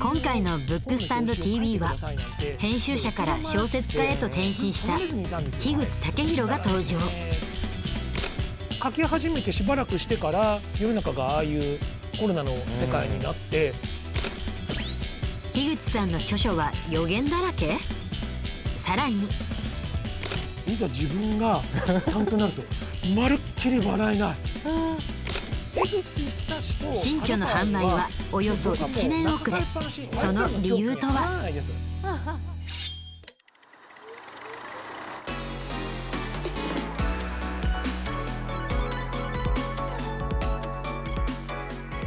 今回の「ブックスタンド TV は」編集者から小説家へと転身した樋口武弘が登場書き始めてしばらくしてから世の中がああいうコロナの世界になって樋口さんの著書は予言だらけさらにいざ自分が担当になるとまるっきり笑えない。新居の販売はおよそ1年遅れその理由とは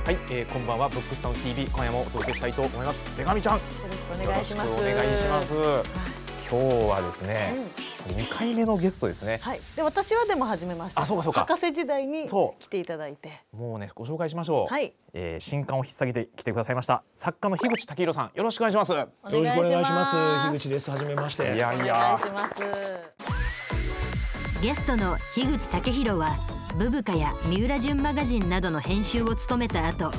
はい、えー、こんばんはブックスタウン TV 今夜もお届けしたいと思います手紙ちゃんよろしくお願いします今日はですね、二回目のゲストですね、はい、で私はでも始めました。あそうかそうか博士時代に来ていただいてもうねご紹介しましょう、はい、えー、新刊を引っ提げて来てくださいました作家の樋口武宏さんよろしくお願いしますよろしくお願いします樋口です初めましていやいやゲストの樋口武宏はブブカや三浦淳マガジンなどの編集を務めた後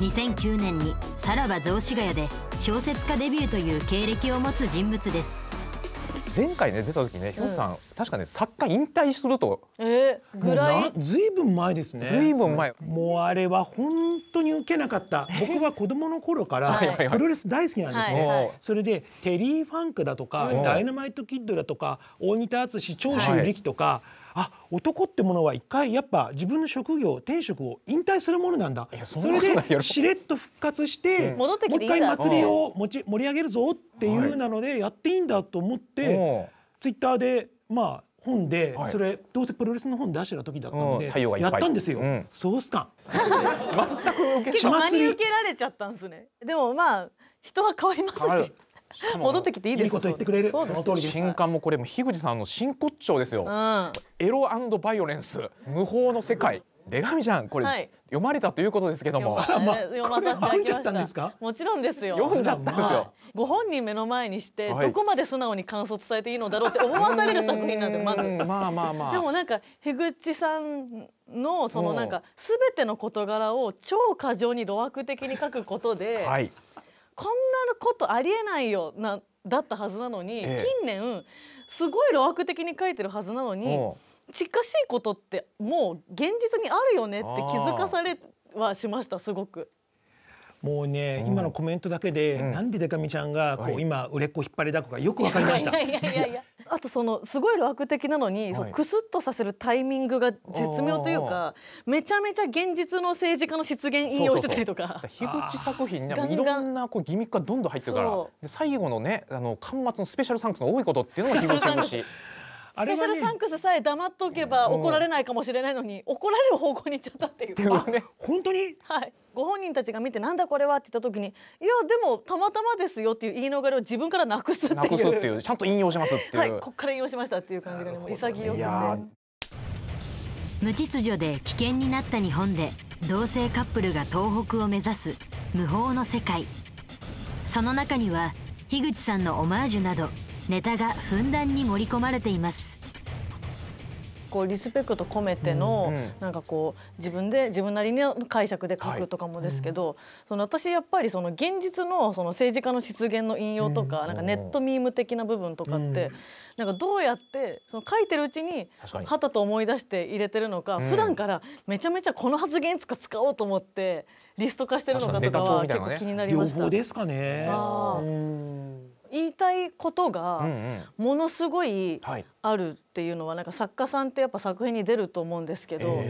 2009年にさらば雑司ヶ谷で小説家デビューという経歴を持つ人物です前回ね出た時ねひょさん、確かね作家引退するとえー、ぐらいずいぶん前ですねずいぶん前もうあれは本当に受けなかった僕は子供の頃からプロレス大好きなんですね、それでテリー・ファンクだとか、ダイナマイト・キッドだとか大仁田淳長州力とか、あ男ってものは一回やっぱ自分の職業天職を引退するものなんだそれでしれっと復活して、もう一回祭りを持ち盛り上げるぞっていうなのでやっていいんだと思って、ツイッターでまあ本で、それどうせプロレスの本出してた時だったので、やったんですよ、うん、ソ 全く受け結構真に受けられちゃったんですねでもまあ人は変わりますし戻ってきていいですいいこと言ってくれるその通りです新刊もこれも樋口さんの真骨頂ですよ、うん、エロバイオレンス無法の世界出上じゃんこれ、はい、読まれたということですけども、読ま、読まさせていただきましたもちろんですよ読んじゃったんですよ、はい、ご本人目の前にして、はい、どこまで素直に感想を伝えていいのだろうって思わされる作品なんですよまずまあまあまあでもなんか樋口さんのそのなんかすべての事柄を超過剰に露悪的に書くことで、はい、こんなことありえないよなだったはずなのに、ええ、近年すごい路悪的に書いてるはずなのに近しいことってもう現実にあるよねって気づかされはしましたすごく。もうね、うん、今のコメントだけで、うん、なんででかみちゃんがこう、はい、今売れっ子引っ張りだこかよくわかりました。いやいやいやいやあとそのすごい楽的なのに、はい、っとさせるタイミングが絶妙というかめちゃめちゃ現実の政治家の出現引用してたりとか樋口作品ねいろんなこうギミックがどんどん入ってるからで最後のねあの巻末のスペシャルサンクスの多いことっていうのが樋口虫。スペシャルサンクスさえ黙っとけば怒られないかもしれないのに、怒られる方向に行っちゃったっていう。ね、本当に、はい、ご本人たちが見てなんだこれはって言った時にいやでもたまたまですよっていう言い逃れを自分からなくすっていうなくすっていうちゃんと引用しますっていう、はい、ここから引用しましたっていう感じが、ね、潔くて無秩序で危険になった日本で同性カップルが東北を目指す無法の世界その中には樋口さんのオマージュなどネタがふんだんに盛り込まれていますこうリスペクト込めての、なんかこう自分で自分なりの解釈で書くとかもですけど、その私やっぱりその現実のその政治家の失言の引用とか,、なんかネットミーム的な部分とかって、なんかどうやってその書いてるうちにはたと思い出して入れてるのか、うん、普段からめちゃめちゃこの発言いつか使おうと思ってリスト化してるのかとかは結構気になりました。ですかね言いたいことがものすごいあるっていうのはなんか作家さんってやっぱ作品に出ると思うんですけど、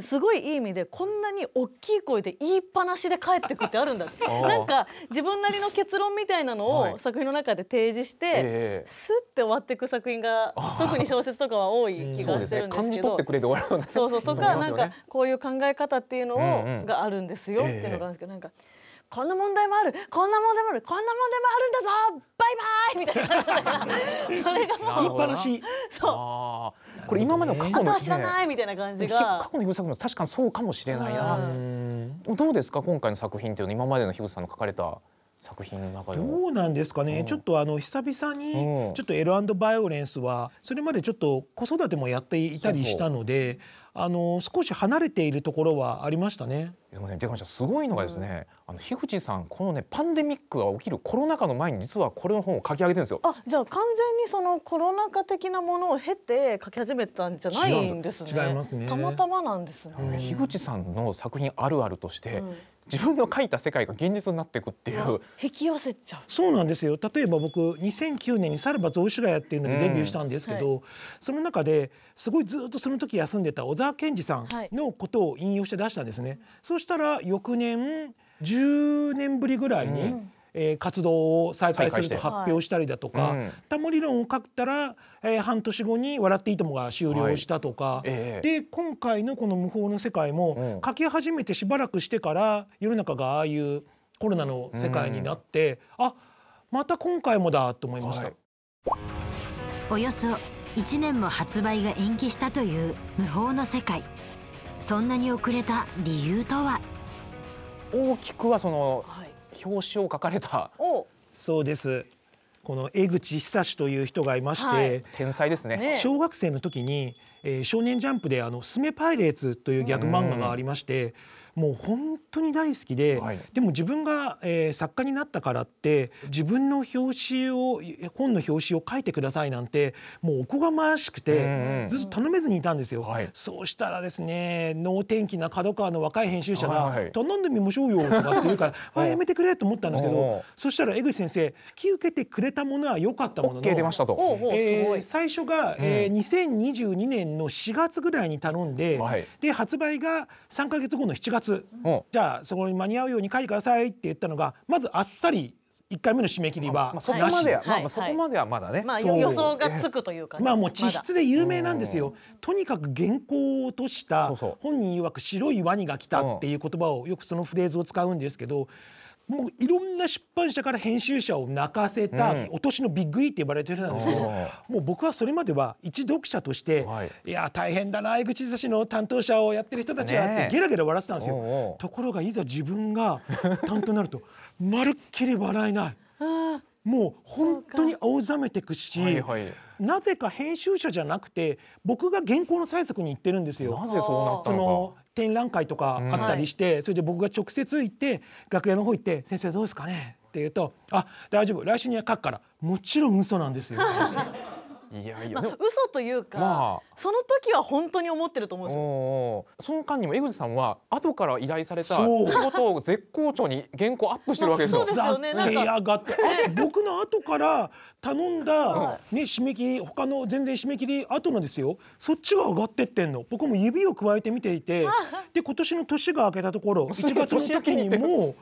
すごいいい意味でこんなに大きい声で言いっぱなしで帰ってくってあるんだってなんか自分なりの結論みたいなのを作品の中で提示して、すって終わっていく作品が特に小説とかは多い気がしてるんですけど、そうそうとかなんかこういう考え方っていうのを、があるんですよっていうのがあるんですけどなんか。こんな問題もあるこんな問題もあるこんな問題もあるんだぞバイバイみたいな それがもう言っぱなしそうこれ今までの過去の、ね、は知らないみたいな感じが過去のヒグ作品確かにそうかもしれないな、うどうですか今回の作品っていうの今までのヒグさんの書かれた作品の中でどうなんですかね、うん、ちょっとあの久々にちょっとエロバイオレンスはそれまでちょっと子育てもやっていたりしたので。そうそうあの少し離れているところはありましたね。でもね、出川さんすごいのがですね、うん、あの樋口さんこのねパンデミックが起きるコロナ禍の前に実はこれの本を書き上げてるんですよ。あ、じゃあ完全にそのコロナ禍的なものを経て書き始めてたんじゃないんですね。違いますね。たまたまなんですね。樋口さんの作品あるあるとして、うん、自分の描いた世界が現実になっていくっていう引き寄せちゃうそうなんですよ例えば僕2009年に「さらば雑司ヶ谷」っていうのにデビューしたんですけど、うんはい、その中ですごいずっとその時休んでた小沢健二さんのことを引用して出したんですね、はい、そしたら翌年10年ぶりぐらいに、うんえー、活動を再開すると発表したりだとか、はいうん、タモ理論を書ったら、えー、半年後に「笑っていいとも」が終了したとか、はいえー、で今回のこの「無法の世界も」書き始めてしばらくしてから世の中がああいうコロナの世界になって、うん、あまた今回もだと思いました。およそ1年も発売が延期したという「無法の世界」そんなに遅れた理由とは大きくはその表紙を書かれたそうですこの江口久志という人がいまして、はい、天才ですね小学生の時に、えー、少年ジャンプであの「スメパイレーツ」というギャグ漫画がありまして、もう本当に大好きで、はい、でも自分が、えー、作家になったからって自分の表紙を本の表紙を書いてくださいなんてもうおこがましくてずっと頼めずにいたんですよ。はい、そうしたらですね能天気な角川の若い編集者が「頼んでみましょうよ」とかって言うから「あやめてくれ」と思ったんですけどそしたら江口先生引き受けてくれたものは良かったものの、OK、出ましたと、えー、最初が、えー、2022年の4月ぐらいに頼んで、はい、で発売が3か月後の7月じゃあそこに間に合うように書いてくださいって言ったのがまずあっさり1回目の締め切りは、まあ、そこまでは、まあ、そこまではまだね、まあ、予想がつくというか、ね、まあもう地質で有名なんですよ、とにかく原稿を落とした本人曰く白いワニが来たっていう言葉をよくそのフレーズを使うんですけどもういろんな出版社から編集者を泣かせた、お年のビッグイ、ーって呼ばれてるなんですけど、もう僕はそれまでは一読者として、はい、いや大変だな江口久の担当者をやってる人たちはってゲラゲラ笑ってたんですよ、ところがいざ自分が担当になるとまるっきり笑えない。もう本当に青ざめてくし、はいはい、なぜか編集者じゃなくて僕が原稿の催促に行ってるんですよ。なぜそうなったの展覧会とかあったりして、うん、それで僕が直接行って楽屋の方行って「先生どうですかね?」って言うと「あ大丈夫来週には書くからもちろん嘘なんですよ」いやいや、まあ、嘘というか、まあ、その時は本当に思ってると思うんですよ。その間にも江口さんは後から依頼された仕事を絶好調に原稿アップしてるわけですよ。まあ、そうですよね。な僕の後から頼んだね締め切り他の全然締め切り後のですよ。そっちが上がってってんの。僕も指を加えて見ていて、で今年の年が明けたところ1月の時にも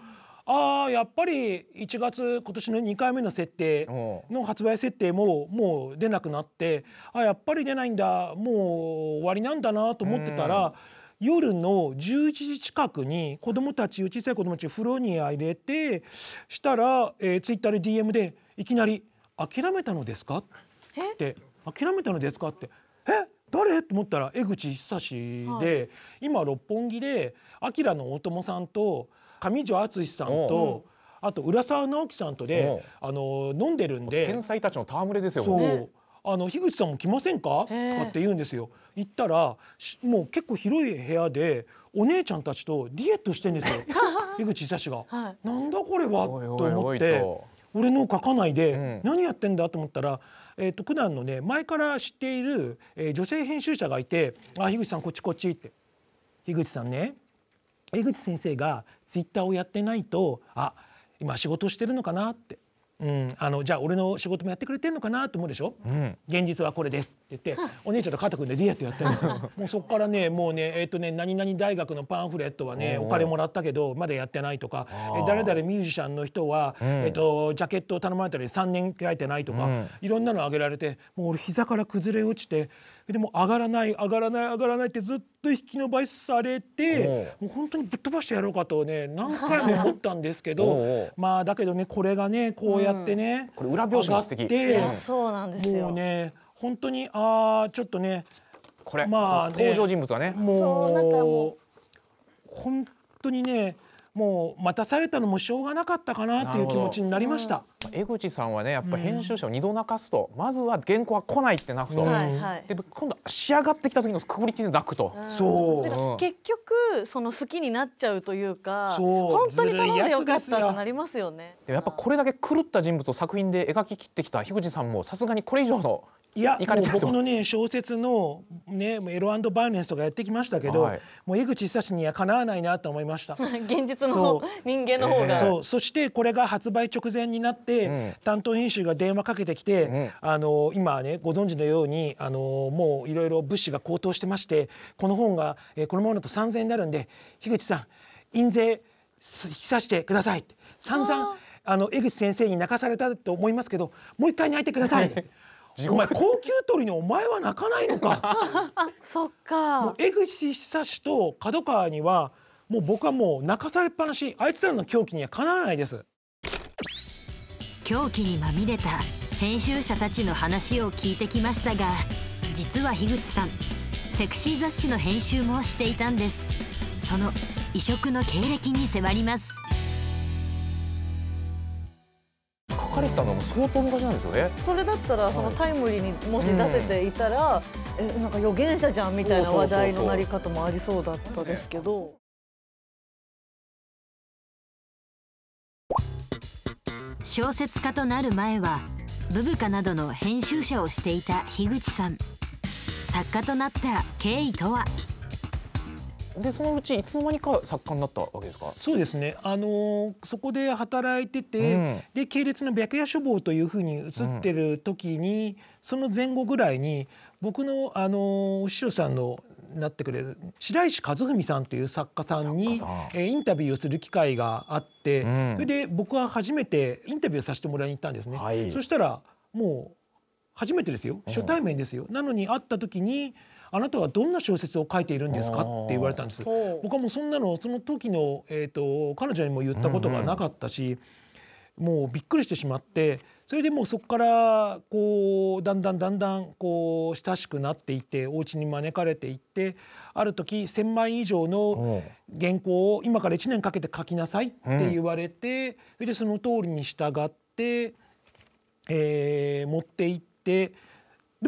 ああやっぱり1月今年の2回目の設定の発売設定ももう出なくなってあやっぱり出ないんだもう終わりなんだなと思ってたら。夜の11時近くに子供たち小さい子供たち風呂に入れてしたら、えー、ツイッターで DM でいきなり「諦めたのですか?」って「諦めたのですか?」って「え誰?」と思ったら江口久志で、はい、今六本木であきらの大友さんと上条敦さんと、あと浦沢直樹さんとで、あの飲んでるんで天才たちの戯れですよね。あの樋口さんも来ませんか?」とかって言うんですよ。行ったらもう結構広い部屋でお姉ちゃんたちとディエットしてんですよ 樋口久志が、はい。なんだこれはと思って俺の書かないで、何やってんだと思ったら。えー、と普段のね前から知っている、えー、女性編集者がいて「あ樋口さんこっちこっち」って「樋口さんね樋口先生がツイッターをやってないとあ今仕事してるのかなって、うん、あのじゃあ俺の仕事もやってくれてるのかなと思うでしょ、うん、現実はこれですって言ってお姉ちゃんと肩組んでリアってやってるんですよ もうそこからねもうねえっ、ー、とね何々大学のパンフレットはねお金もらったけどまだやってないとか誰々ミュージシャンの人は、うん、えっ、ー、とジャケットを頼まれたり3年書いてないとか、うん、いろんなのあげられてもう俺膝から崩れ落ちてでも上がらない上がらない上がらないってずっと引き伸ばしされてもう本当にぶっ飛ばしてやろうかとね何回も思ったんですけど まあだけどねこれがねこうやってね、うん、これ裏表紙も素敵そうなんですよもうね本当にああちょっとねこれまあ、ね、登場人物はねもう本当にねもう待たされたのもしょうがなかったかなという気持ちになりました。江口さんはねやっぱ編集者を二度泣かすと、まずは原稿は来ないって泣くと、で今度仕上がってきた時のクオリティで泣くと、そう結局その好きになっちゃうというかそう本当に頼んでよかったとなりますよねやっぱこれだけ狂った人物を作品で描き切ってきた樋口さんもさすがにこれ以上のいや僕のね小説の、ね、エロバイオレンスとかやってきましたけど、はい、もう江口久志にはかなわないなと思いました現実の人間の方がそう、えー、そしてこれが発売直前になって、うん、担当編集が電話かけてきて、うん、あの今ねご存知のようにあのもういろいろ物資が高騰してましてこの本が、えー、このままだと3,000円になるんで樋口さん印税引きさせてくださいって散々あの江口先生に泣かされたと思いますけどもう一回泣いてくださいお前高級鳥にお前は泣かないのか そっかもう江口久志と角川にはもう僕はもう泣かされっぱなしあいつらの狂気にはかなわないです狂気にまみれた編集者たちの話を聞いてきましたが実は樋口さんセクシー雑誌の編集もしていたんですその異色の経歴に迫りますれたのも相当昔なんですよねそれだったらそのタイムリーにもし出せていたら、はい、えなんか予言者じゃんみたいな話題のなり方もありそうだったですけど。小説家となる前はブブカなどの編集者をしていた樋口さん作家となった経緯とはでそのうちいつの間にか作家になったわけですかそうですね、あのそこで働いてて、うん、で系列の白夜書房というふうに移ってる時に、うん、その前後ぐらいに僕のあのお師匠さんのなってくれる白石和文さんという作家さんにえインタビューをする機会があって、うん、それで僕は初めてインタビューをさせてもらいに行ったんですね。はい、そしたらもう初めてですよ初対面ですよ、なのに会った時にあなたはどんな小説を書いているんですか?」って言われたんです僕はもうそんなのその時の、えーと、彼女にも言ったことがなかったし、うんうん、もうびっくりしてしまってそれでもうそこからこうだんだんだんだんこう親しくなっていってお家に招かれていってある時1,000枚以上の原稿を今から1年かけて書きなさいって言われて、それでその通りに従って、えー、持っていって。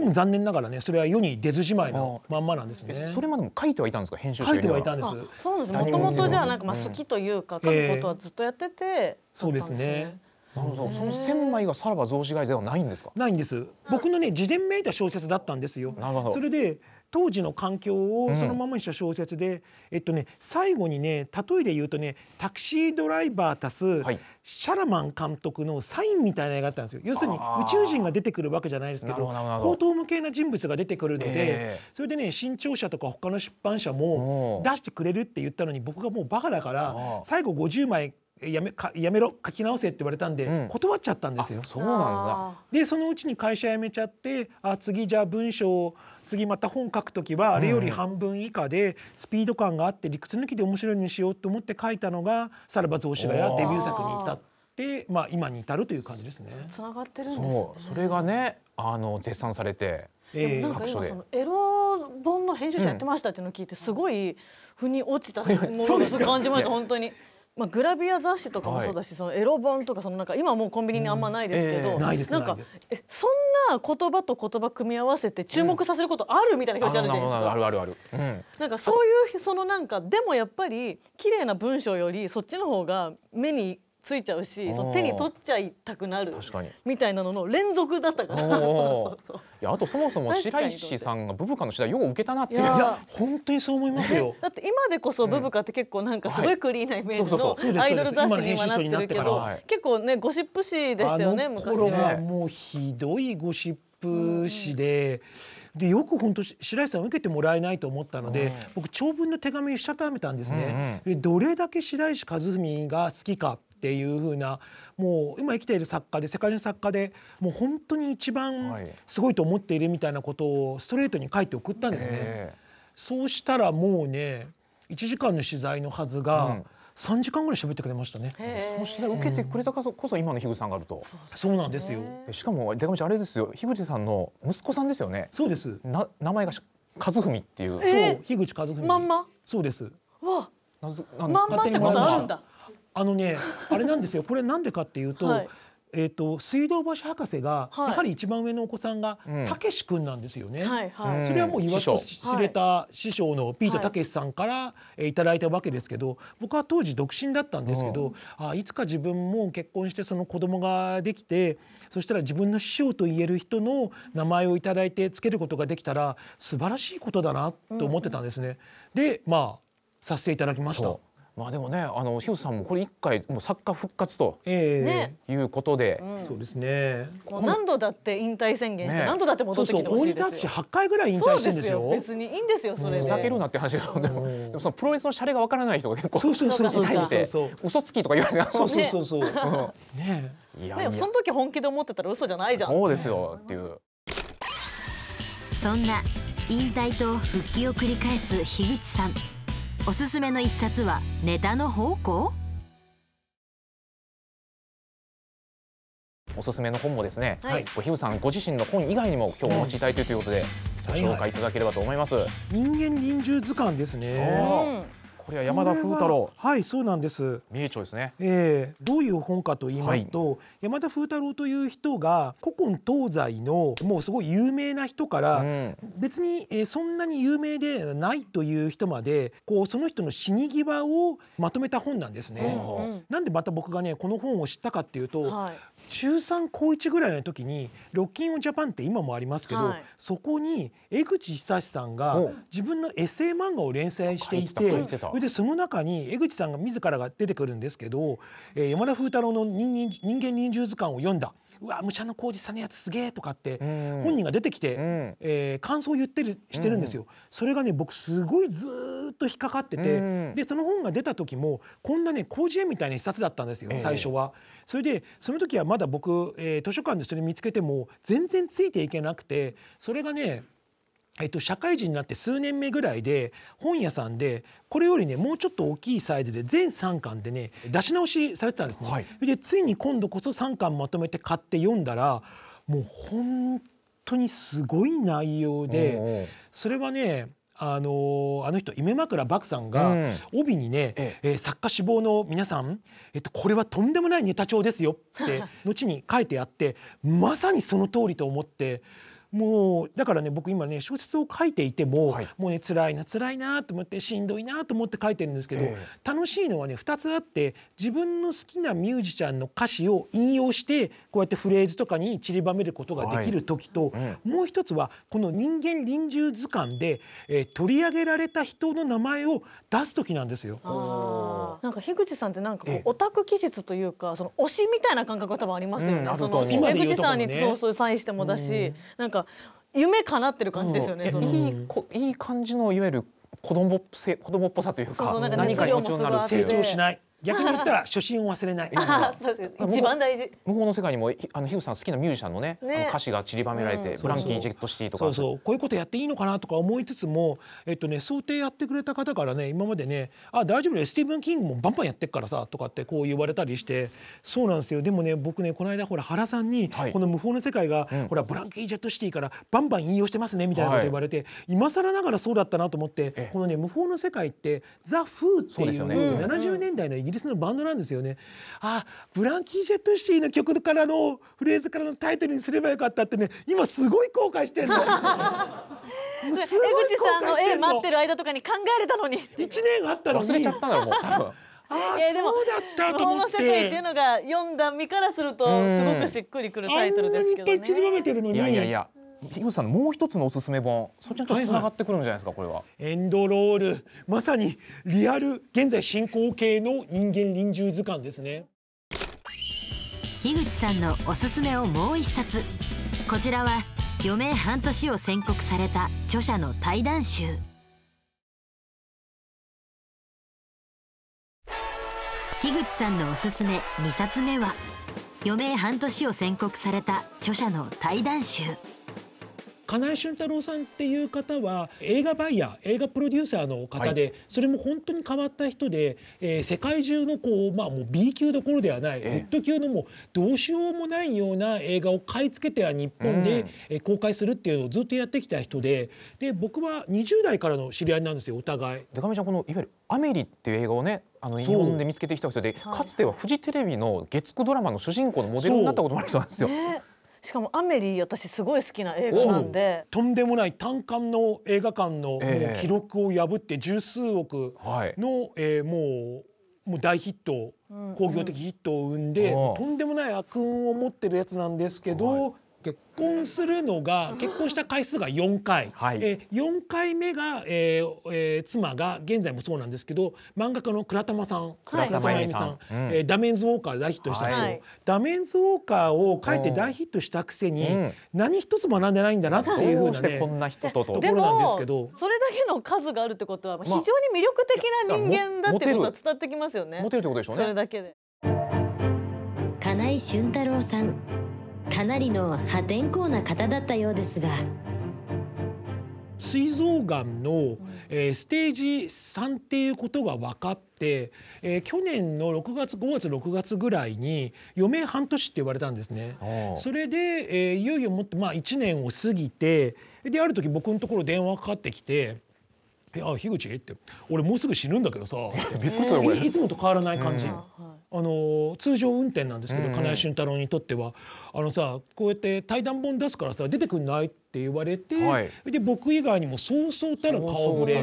でも残念ながらねそれは世に出ずじまいのまんまなんですね。それまでも書いてはいたんですか編集書いてはいたんです。そうなんです。もともとじゃあなんかまあ好きというか書くことはずっとやってて、ね、そうですね。なるほど。その千枚がさらば増資会ではないんですか。ないんです。僕のね自伝めいた小説だったんですよ。なるほど。それで当時の環境をそのままにした小説で、うん、えっとね最後にね例えで言うとねタクシードライバー足す、はい、シャラマン監督のサインみたいな絵があったんですよ要するに宇宙人が出てくるわけじゃないですけど高等無形な人物が出てくるので、えー、それでね新潮社とか他の出版社も出してくれるって言ったのに僕がもうバカだから最後50枚やめかやめろ書き直せって言われたんで、うん、断っちゃったんですよ。そうなんだでそのうちに会社辞めちゃってあ次じゃあ文章を次また本書くときはあれより半分以下でスピード感があって理屈抜きで面白いにしようと思って書いたのが「さらば雑子がや」デビュー作に至って、まあ、今に至るという感じですね。つながってるんです、ね、それがねあの絶賛されてでなんかエロ本の編集者やってましたっていうのを聞いてすごい腑に落ちたものす感じました、本当に。まあ、グラビア雑誌とかもそうだし、はい、そのエロ本とかそのなんか今もうコンビニにあんまないですけど、うんえー、なんかえそんな言葉と言葉組み合わせて注目させることあるみたいな感じあるじゃないですか。あるあるある。なんかそういうそのなんかでもやっぱり綺麗な文章よりそっちの方が目についちゃうしその手に取っちゃいたくなる確かにみたいなのの連続だったからそそそううういやあとそもそも白石さんがブブカの取材よく受けたなっていういや本当にそう思いますよ だって今でこそブブカって結構なんかすごいクリーンなイメージのアイドル雑誌に今なってるけど結構ねゴシップ誌でしたよね昔は。もうひどいゴシップ誌で、でよく本当白石さん受けてもらえないと思ったので、僕長文の手紙をしたためたんですね、うんうん、どれだけ白石和文が好きかっていうふうなもう今生きている作家で世界の作家でもう本当に一番すごいと思っているみたいなことをストレートに書いて送ったんですね。そうしたらもうね1時間の取材のはずが、うん3時間ぐらい喋ってくれましたね。その取材受けてくれたかそ、こそ今の樋口さんがあると。そうなんですよ。しかも、でかみちゃん、あれですよ、樋口さんの息子さんですよね。そうです。な、名前が和文っていう。そう、樋口和文。まんま。そうです。わ。なず、なんまんまってことあるんだ。あのね あれなんですよこれなんでかっていうと、はいえーと、水道橋博士が、はい、やはり一番上のお子さんがたけし君なんですよね、はいはい、それはもう言わずと知れた師匠のピートたけしさんから、えいただいたわけですけど僕は当時独身だったんですけど、うん、あいつか自分も結婚してその子供ができてそしたら自分の師匠と言える人の名前を頂いてつけることができたら素晴らしいことだなと思ってたんですね。うん、でまあさせていただきました。まあでもね、あの、ひゅさんもこれ一回、もう作家復活と、えー、いうことで、そうですね。何度だって引退宣言して、ね、何度だって戻ってきてほしいですよ。そう八回ぐらい引退してんですよ。別にいいんですよ、それで。ふざけるなって話なのでもそのプロレスのシャレがわからない人が結構、そうそうそうそう対して、嘘つきとか言われる。そうそうそうそう。ね。いやその時本気で思ってたら嘘じゃないじゃん。そうですよっていう。そんな引退と復帰を繰り返す樋口さん。おすすめの一冊はネタの宝庫おすすめの本もですね、はい、ひぶさんご自身の本以外にも今日お持ちいただいているということで、ご紹介いただければと思います、人間臨終図鑑ですね、これは山田風太郎は。はい、そうなんです。三重町ですね。ええー、どういう本かと言いますと、はい、山田風太郎という人が古今東西のもうすごい有名な人から、うん、別に、えー、そんなに有名でないという人まで、こうその人の死に際をまとめた本なんですね。うんうん、なんでまた僕がねこの本を知ったかっていうと、はい、中3高1ぐらいの時に「ロッキンオンジャパン」って今もありますけど、はい、そこに江口久さんが自分のエッセイ漫画を連載していてそれでその中に江口さんが自らが出てくるんですけど、えー、山田風太郎の人「人間人獣図鑑」を読んだ。うわ武者の浩二さんのやつすげえとかって本人が出てきて、うん、えー、感想を言ってるしてるんですよ、うん、それがね僕すごいずと引っかかってて、うん、でその本が出た時もこんなね広辞苑みたいな一冊だったんですよ、最初は。それでその時はまだ僕、えー、図書館でそれ見つけても全然ついていけなくてそれがねえっと、社会人になって数年目ぐらいで本屋さんでこれよりねもうちょっと大きいサイズで全3巻でね出し直しされてたんですね。はい、でついに今度こそ3巻まとめて買って読んだらもう本当にすごい内容でそれはねあのあの人夢枕漠さんが、帯にね、ええ作家志望の皆さん、えっと、これはとんでもないネタ帳ですよって 後に書いてあってまさにその通りと思って。もうだからね僕今ね小説を書いていても、はい、もうね辛いな辛いなと思ってしんどいなと思って書いてるんですけど、えー、楽しいのはね2つあって自分の好きなミュージシャンの歌詞を引用してこうやってフレーズとかに散りばめることができる時と、はいうん、もう一つはこの人間臨終図鑑で、えー、取り上げられた人の名前を出す時なんですよ。なんか樋口さんってなんかこう、えー、オタク気質というかその推しみたいな感覚が多分ありますよね。うん、その樋口さんに、そうそうサインしてもだし、うん、なんか夢かなってる感じですよね。いいこ、いい感じのいわゆる子供っ子供っぽさというか何かに夢中になる成長しない逆に言ったら初心を忘れない。一番大事。向こうの世界にもあのヒュさん好きなミュージシャンのね、ね歌詞が散りばめられて、ブランキー・ジェット・シティとか。そうそうこういうことやっていいのかなとか思いつつも、えっとね想定やってくれた方からね今までねあ大丈夫でよスティーブン・キングもバンバンやってっからさとかってこう言われたりして、そうなんですよ。でもね僕ねこの間ほら原さんに、この無法の世界が、ほらブランキー・ジェット・シティからバンバン引用してますねみたいなこと言われて、はい、今更ながらそうだったなと思って、このね無法の世界ってザ・フーっていう,、ね、70年代のイギリスギリスのバンドなんですよねあブランキー・ジェットシーの曲からのフレーズからのタイトルにすればよかったってね今すごい後悔してんの すごい江口さんの絵待ってる間とかに考えれたのに1年あったのに忘れちゃったんもう多分ああ そうだったと思って。世界っていうのが読んだ身からするとすごくしっくりくるタイトルですけどね。いやいやいや。樋口さんもう一つのおすすめ本そっちっとつながってくるんじゃないですかこれは。エンドロールまさにリアル現在進行形の人間臨終図鑑ですね。樋口さんのおすすめをもう一冊こちらは余命半年を宣告された著者の対談集。樋口さんのおすすめ2冊目は余命半年を宣告された著者の対談集。金井俊太郎さんっていう方は映画バイヤー映画プロデューサーの方で、はい、それも本当に変わった人で、えー、世界中のこう、まあ、もう B 級どころではない、えー、Z 級のもうどうしようもないような映画を買い付けては日本で、え公開するっていうのをずっとやってきた人でで僕は20代からの知り合いなんですよお互い。でかみちゃんこのいわゆる「アメリ」っていう映画をねあの日本で見つけてきた人で、かつてはフジテレビの月9ドラマの主人公のモデルになったこともある人なんですよ。しかもアメリー私すごい好きな映画なんでとんでもない単館の映画館の記録を破って十数億の、えー、もうもう大ヒット興行的ヒットを生んで、とんでもない悪運を持ってるやつなんですけど、結婚するのが結婚した回数が4回、はい、え4回目が、えーえー、妻が現在もそうなんですけど漫画家の倉玉さん倉玉由美さん、うん、えー、ダメンズウォーカー大ヒットした人、はい、ダメンズウォーカーを書いて大ヒットしたくせに、うん、何一つ学んでないんだなっていうふうしてこんな人とところなんですけどそれだけの数があるってことは非常に魅力的な人間だってことは伝わってきますよね。モテるってことでしょうね。それだけで金井俊太郎さんかなりの破天荒な方だったようですが膵臓がんの、えー、ステージ3っていうことが分かって、えー、去年の6月5月6月ぐらいに余命半年って言われたんですね。それで、えー、いよいよもって、まあ、1年を過ぎてである時僕のところ電話かかってきて。いや樋口って俺もうすぐ死ぬんだけどさ いつもと変わらない感じ、うんあの通常運転なんですけど、金谷俊太郎にとってはあのさこうやって対談本出すからさ出てくんないって言われて、はい、で僕以外にもそうそうたる顔ぶれえ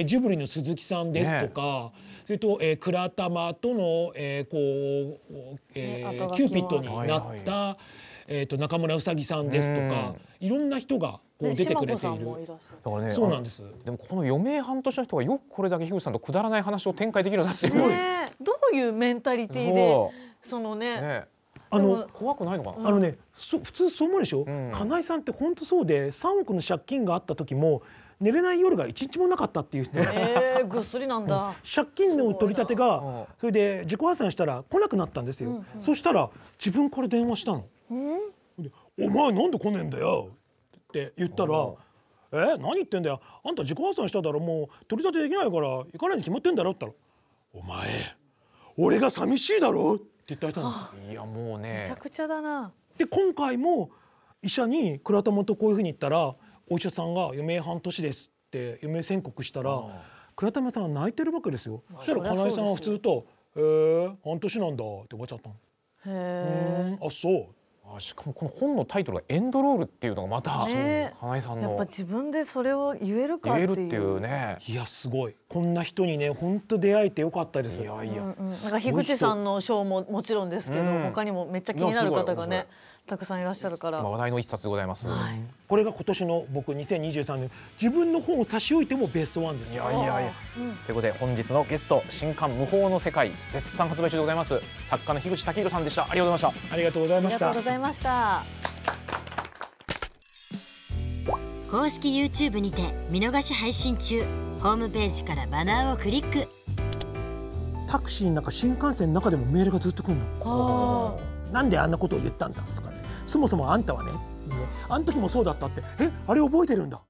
ー、ジブリの鈴木さんですとか、ね、それと、えー、倉玉との、えー、こう、えー、キューピッドになった、はいはい、えーと、と中村うさぎさんですとか、いろんな人がこう出てくれている。いだからね、そうなんです。でもこの余命半年の人がよくこれだけ樋口さんとくだらない話を展開できるなっていう。どういうメンタリティーでそのね。ねあの怖くないのかな。あのね、そ普通そう思うでしょ。うん、金井さんって本当そうで、三億の借金があった時も。寝れない夜が一日もなかったっていう、ね、えー、ぐっすりなんだ、借金の取り立てがそれで自己破産したら来なくなったんですよ、うんうん、そしたら自分から電話したの、うん、お前なんで来ねえんだよって言ったら「え何言ってんだよあんた自己破産しただろもう取り立てできないから行かないに決まってんだろ」って言ったら「お前俺が寂しいだろ」って言ってあげたんですいやもうねめちゃくちゃだなで今回も医者に倉玉とこういうふうに言ったらお医者さんが「余命半年です」って余命宣告したら倉玉さんが泣いてるわけですよ。そしたら金井さんは普通と「え半年なんだ」って終わっちゃったの。へえあそうあしかもこの本のタイトルが「エンドロール」っていうのがまた、ね、金井さんのやっぱ自分でそれを言えるかっていう言えるっていうねいやすごいこんな人にね本当出会えてよかったですいやいや、うんうん、なんか樋口さんの賞ももちろんですけど、うん、他にもめっちゃ気になる方がねたくさんいらっしゃるから、話題の一冊でございます、はい、これが今年の僕2023年自分の本を差し置いてもベストワンですいやいやいや、うん、ということで本日のゲスト新刊無法の世界絶賛発売中でございます作家の樋口武弘さんでしたありがとうございましたありがとうございましたありがとうございました公式 YouTube にて見逃し配信中ホームページからバナーをクリックタクシーの中新幹線の中でもメールがずっと来るのなんであんなことを言ったんだとかそもそもあんたはねあん時もそうだったってえあれ覚えてるんだ